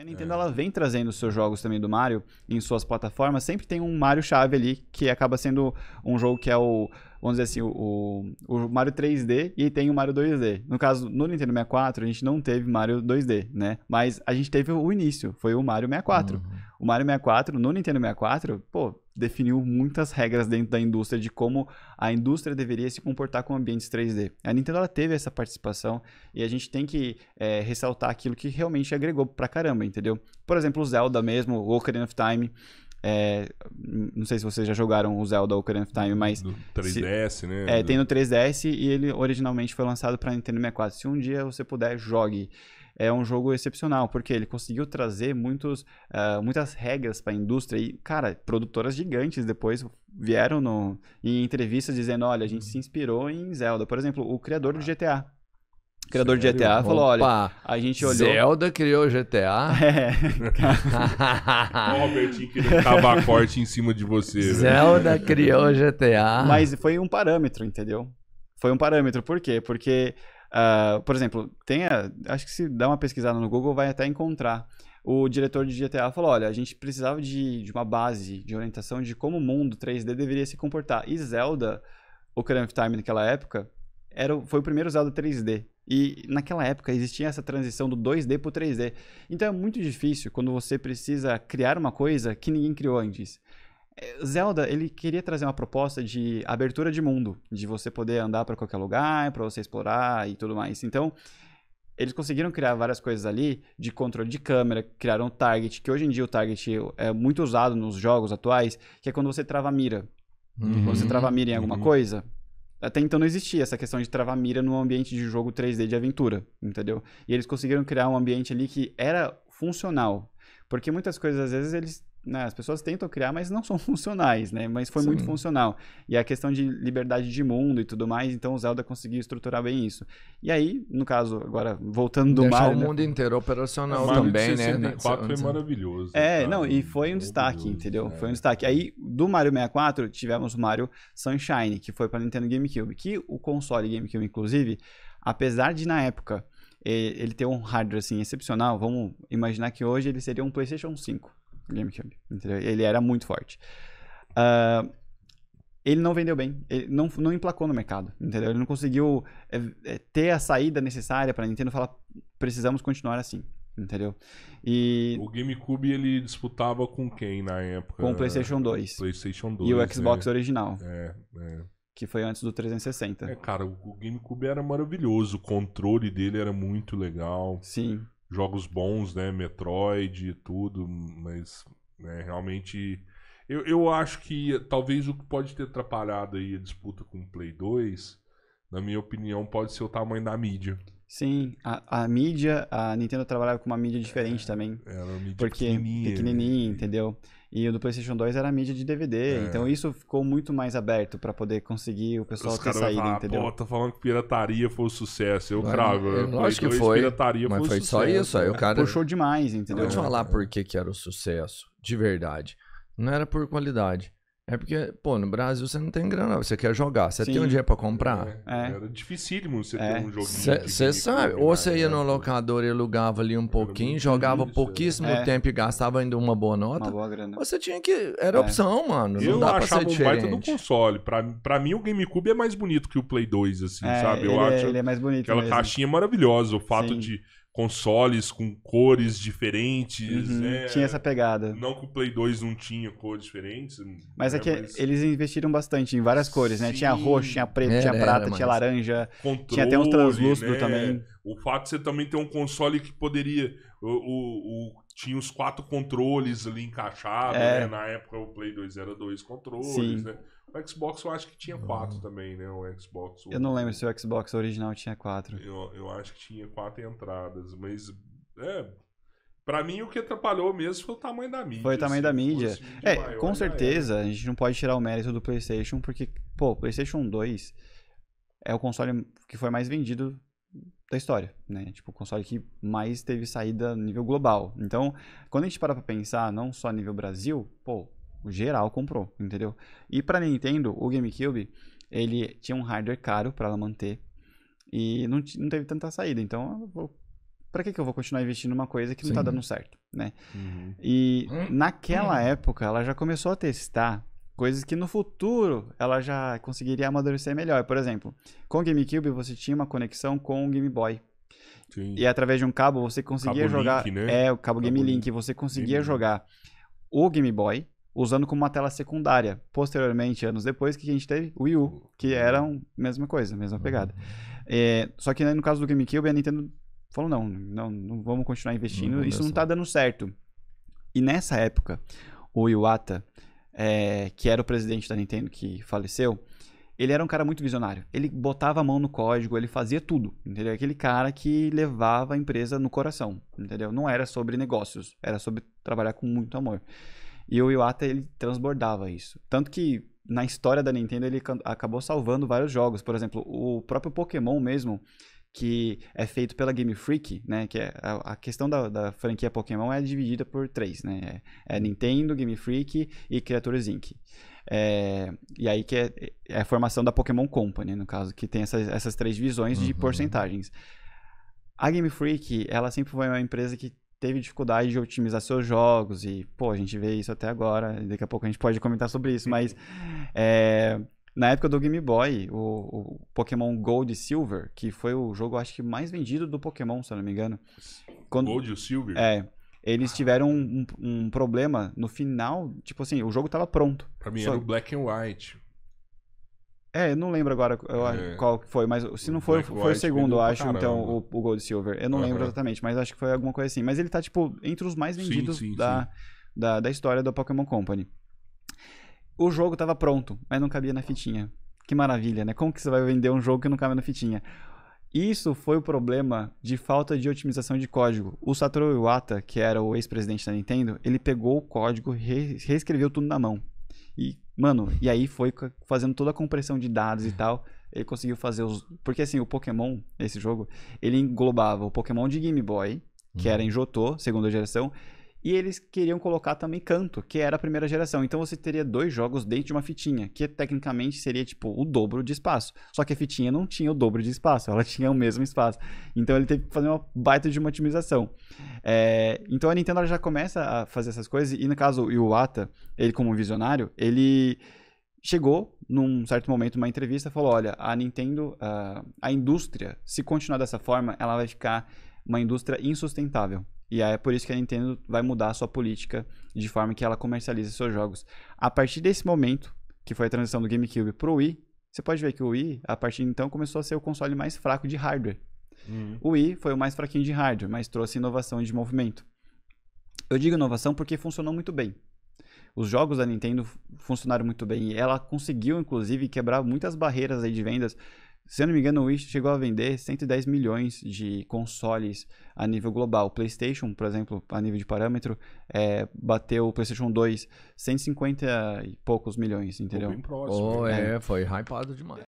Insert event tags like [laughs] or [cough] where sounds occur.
a é. Nintendo é. ela vem trazendo os seus jogos também do Mario em suas plataformas, sempre tem um Mario chave ali que acaba sendo um jogo que é o vamos dizer assim, o, o, Mario 3D e tem o Mario 2D. No caso, no Nintendo 64, a gente não teve Mario 2D, né? Mas a gente teve o início, foi o Mario 64. Uhum. O Mario 64, no Nintendo 64, pô, definiu muitas regras dentro da indústria de como a indústria deveria se comportar com ambientes 3D. A Nintendo ela teve essa participação e a gente tem que é, ressaltar aquilo que realmente agregou pra caramba, entendeu? Por exemplo, o Zelda mesmo, o Ocarina of Time. É, não sei se vocês já jogaram o Zelda Ocarina of Time, mas. Do 3DS, se, né? É, tem no 3DS e ele originalmente foi lançado para Nintendo 64. Se um dia você puder, jogue é um jogo excepcional, porque ele conseguiu trazer muitos, uh, muitas regras para a indústria e, cara, produtoras gigantes depois vieram no, em entrevistas dizendo, olha, a gente uhum. se inspirou em Zelda. Por exemplo, o criador do ah. GTA, o criador Sério? de GTA falou: olha, a gente olhou. Zelda criou GTA. [laughs] É. [laughs] o Robertinho queria acabar corte em cima de você. Zelda criou GTA. Mas foi um parâmetro, entendeu? Foi um parâmetro. Por quê? Porque Uh, por exemplo, tenha acho que se dá uma pesquisada no Google vai até encontrar. O diretor de GTA falou: olha, a gente precisava de, de uma base de orientação de como o mundo 3D deveria se comportar. E Zelda, o of Time naquela época, era, foi o primeiro Zelda 3D. E naquela época existia essa transição do 2D para o 3D. Então é muito difícil quando você precisa criar uma coisa que ninguém criou antes. Zelda, ele queria trazer uma proposta de abertura de mundo, de você poder andar para qualquer lugar, para você explorar e tudo mais. Então, eles conseguiram criar várias coisas ali de controle de câmera, criaram um target, que hoje em dia o target é muito usado nos jogos atuais, que é quando você trava a mira. Uhum. Quando você trava a mira em alguma uhum. coisa, até então não existia essa questão de travar mira num ambiente de jogo 3D de aventura, entendeu? E eles conseguiram criar um ambiente ali que era funcional. Porque muitas coisas, às vezes, eles né, as pessoas tentam criar, mas não [laughs] são funcionais, né? Mas foi Sim. muito funcional. E a questão de liberdade de mundo e tudo mais, então o Zelda conseguiu estruturar bem isso. E aí, no caso, agora voltando do Mario... o né? mundo inteiro operacional Mario também, né? né o 64 foi né? maravilhoso. É, cara. não, e foi um destaque, entendeu? É. Foi um destaque. Aí, do Mario 64, tivemos o Mario Sunshine, que foi para Nintendo GameCube, que o console GameCube, inclusive, apesar de na época eh, ele ter um hardware assim excepcional, vamos imaginar que hoje ele seria um PlayStation 5 GameCube. Entendeu? Ele era muito forte. Uh, ele não vendeu bem, ele não, não emplacou no mercado, entendeu? Ele não conseguiu é, é, ter a saída necessária para Nintendo falar precisamos continuar assim, entendeu? E o GameCube ele disputava com quem na época? Com o PlayStation 2. PlayStation 2 e o Xbox é. original. É, é. Que foi antes do 360. É, cara, o GameCube era maravilhoso, o controle dele era muito legal. Sim jogos bons, né? Metroid e tudo, mas né, realmente. Eu, eu acho que talvez o que pode ter atrapalhado aí a disputa com o Play 2, na minha opinião, pode ser o tamanho da mídia. Sim, a, a mídia, a Nintendo trabalhava com uma mídia diferente é, também. Era uma mídia porque pequenininha, pequenininha né? entendeu? E o do PlayStation 2 era a mídia de DVD, é. então isso ficou muito mais aberto para poder conseguir o pessoal Os ter saído, falar, entendeu? Pô, tá falando que pirataria foi um sucesso, eu cravo. Eu, acho que então, foi, pirataria mas foi, foi só isso, aí o é, cara... Puxou demais, entendeu? Eu vou te falar é. por que que era o sucesso, de verdade. Não era por qualidade. É porque, pô, no Brasil você não tem grana, você quer jogar, você Sim. tem um dinheiro pra comprar. É. É. Era dificílimo você é. ter um joguinho. Você sabe, né? ou você ia no locador e alugava ali um pouquinho, jogava difícil, é. pouquíssimo é. tempo e gastava ainda uma boa nota. Uma boa grana. Você tinha que. Era é. opção, mano. Eu não dá achava pra ser um baita do console. Pra, pra mim, o GameCube é mais bonito que o Play 2, assim, sabe? Eu acho. ele é mais bonito. Aquela mesmo. caixinha maravilhosa, o fato Sim. de consoles com cores diferentes. Uhum, é, Tinha essa pegada. Não que o Play 2 não tinha cores diferentes. Mas é né? é que mas... eles investiram bastante em várias cores, né? Sim. Tinha roxo, tinha preto, tinha prata, era, tinha laranja. Controle, tinha até uns translúcidos né? também. O fato de você também ter um console que poderia. O, o, o tinha os quatro controles ali encaixados, é. né? Na época o Play 2 era dois controles, Sim. né? O Xbox eu acho que tinha quatro também, né? O Xbox. O... Eu não lembro se o Xbox original tinha quatro. Eu, eu acho que tinha quatro entradas, mas. É. Pra mim, o que atrapalhou mesmo foi o tamanho da mídia. Foi o tamanho assim, da mídia. Assim, é, com certeza, a gente não pode tirar o mérito do PlayStation, porque, pô, o PlayStation 2 é o console que foi mais vendido da história, né? Tipo, o console que mais teve saída a nível global. Então, quando a gente para pra pensar, não só a nível Brasil, pô, o geral comprou, entendeu? E pra Nintendo, o GameCube, ele tinha um hardware caro para ela manter e não, não teve tanta saída. Então, vou, pra que, que eu vou continuar investindo numa coisa que não tá dando certo, né? Uhum. E naquela uhum. época, ela já começou a testar coisas que no futuro ela já conseguiria amadurecer melhor. Por exemplo, com o GameCube você tinha uma conexão com o Game Boy. Sim. E através de um cabo você conseguia cabo jogar. Link, né? É, o cabo, cabo Game Link, Link. você conseguia Game jogar o Game Boy usando como uma tela secundária. Posteriormente, anos depois, que a gente teve o Wii U, que uhum. era a mesma coisa, mesma pegada. Uhum. É, só que né, no caso do GameCube, a Nintendo falou: não, não, não vamos continuar investindo, não, isso não está dando certo. E nessa época, o Iwata é, que era o presidente da Nintendo que faleceu, ele era um cara muito visionário. Ele botava a mão no código, ele fazia tudo, entendeu? Aquele cara que levava a empresa no coração, entendeu? Não era sobre negócios, era sobre trabalhar com muito amor. E o Iwata, ele transbordava isso. Tanto que na história da Nintendo ele acabou salvando vários jogos. Por exemplo, o próprio Pokémon mesmo, que é feito pela Game Freak, né? Que é a, a questão da, da, franquia Pokémon é dividida por três, né? É, é uhum. Nintendo, Game Freak e Creatures Inc. É, e aí que é, é, a formação da Pokémon Company, no caso, que tem essas, essas três divisões uhum. de porcentagens. A Game Freak, ela sempre foi uma empresa que teve dificuldade de otimizar seus jogos e, pô, a gente vê isso até agora, daqui a pouco a gente pode comentar sobre isso, mas [laughs] é, na época do Game Boy, o, o, Pokémon Gold e Silver, que foi o jogo, acho que, mais vendido do Pokémon, se eu não me engano. Quando, Gold e Silver? É. Eles tiveram um, um, problema no final, tipo assim, o jogo tava pronto. Pra mim só... era o Black and White. É, eu não lembro agora eu, é. qual foi, mas se não foi, foi o segundo, eu acho, então, o, o, Gold e Silver. Eu não uhum. lembro exatamente, mas acho que foi alguma coisa assim. Mas ele tá, tipo, entre os mais vendidos sim, sim, da, sim. da, Da, história da Pokémon Company o jogo estava pronto, mas não cabia na fitinha. Que maravilha, né? Como que você vai vender um jogo que não cabe na fitinha? Isso foi o problema de falta de otimização de código. O Satoru Iwata, que era o ex-presidente da Nintendo, ele pegou o código, re reescreveu tudo na mão. E, mano, e aí foi fazendo toda a compressão de dados e tal. Ele conseguiu fazer os. Porque assim, o Pokémon, esse jogo, ele englobava o Pokémon de Game Boy, que uhum. era em Jotô, segunda geração, e eles queriam colocar também canto, que era a primeira geração. Então você teria dois jogos dentro de uma fitinha, que tecnicamente seria tipo o dobro de espaço. Só que a fitinha não tinha o dobro de espaço, ela [laughs] tinha o mesmo espaço. Então ele teve que fazer uma baita de uma otimização. É, então a Nintendo já começa a fazer essas coisas, e no caso o Iwata, ele como visionário, ele chegou num certo momento numa entrevista falou olha a Nintendo a, ah, a indústria se continuar dessa forma ela vai ficar uma indústria insustentável e aí é por isso que a Nintendo vai mudar a sua política de forma que ela comercializa seus jogos. A partir desse momento, que foi a transição do GameCube pro Wii, você pode ver que o Wii, a partir de então, começou a ser o console mais fraco de hardware. Uhum. O Wii foi o mais fraquinho de hardware, mas trouxe inovação de movimento. Eu digo inovação porque funcionou muito bem. Os jogos da Nintendo funcionaram muito bem e ela conseguiu, inclusive, quebrar muitas barreiras aí de vendas se eu não me engano, o Wii chegou a vender 110 milhões de consoles a nível global. O PlayStation, por exemplo, a nível de parâmetro, é, bateu o PlayStation 2 150 e poucos milhões, entendeu? Foi bem próximo. Oh, é, é, foi hypado demais.